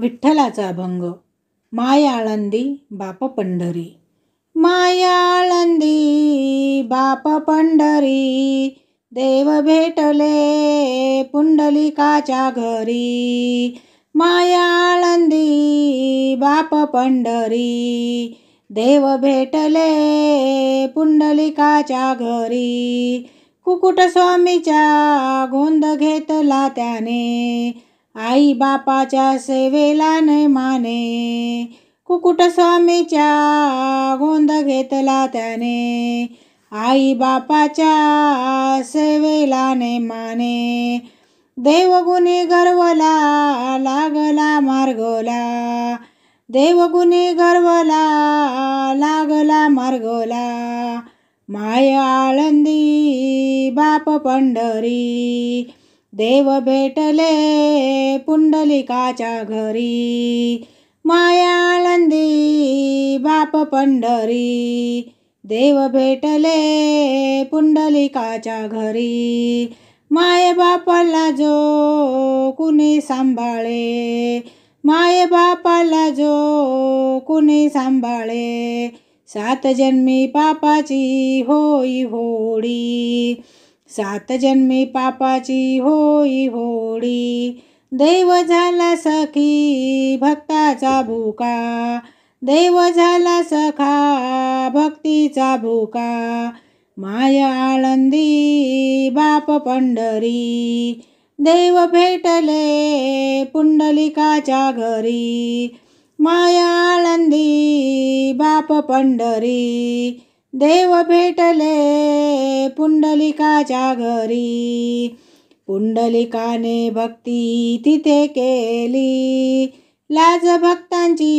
विठ्ठलाचा अभंग मायाळंदी बाप पंढरी मायाळंदी बाप पंढरी देव भेटले पुंडलिकाच्या घरी मायाळंदी बाप पंढरी देव भेटले पुंडलिकाच्या घरी कुकुटस्वामीच्या गोंद घेतला त्याने आई बापाच्या सेवेला न माने कुकुटस्वामीच्या गोंद घेतला त्याने आई बापाच्या सेवेला ने माने देवगुणी गर्वला लागला मार्गोला देवगुणी गर्वला लागला मार्गोला माय आळंदी बाप पंढरी देव भेटले पुंडलिकाच्या घरी मायाळंदी बाप पंढरी देव भेटले पुंडलिकाच्या घरी मायबापाला जो कुणी सांभाळे बापाला जो कुणी सांभाळे सात जन्मी पापाची होई होडी सात जन्मी पापाची होई होळी देव झाला सखी भक्ताचा भूका देव झाला सखा भक्तीचा भूका माय आळंदी बाप पंढरी देव भेटले पुंडलिकाच्या घरी माया आळंदी बाप पंढरी देव भेटले पुंडलिकाच्या घरी पुंडलिकाने भक्ती तिथे केली लाज भक्तांची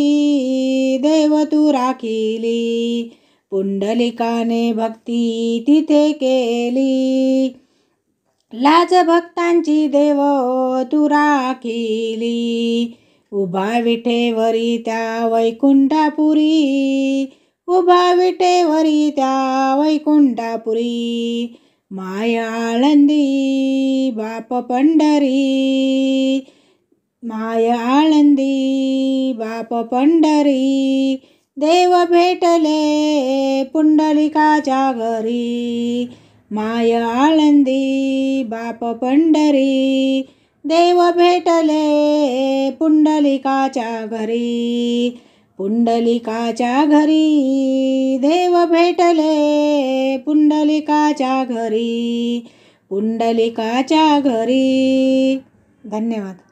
देव तू राखिली पुंडलिकाने भक्ती तिथे केली लाज भक्तांची देव तू राखिली उभा विठेवरी त्या वैकुंठापुरी उभा विटेवरी त्या वैकुंठापुरी माया आळंदी बाप पंढरी माया आळंदी बाप पंढरी देव भेटले पुंडलिकाच्या घरी माया आळंदी बाप पंढरी देव भेटले पुंडलिकाच्या घरी पुंडलिकाच्या घरी देव भेटले पुंडलिकाच्या घरी पुंडलिकाच्या घरी धन्यवाद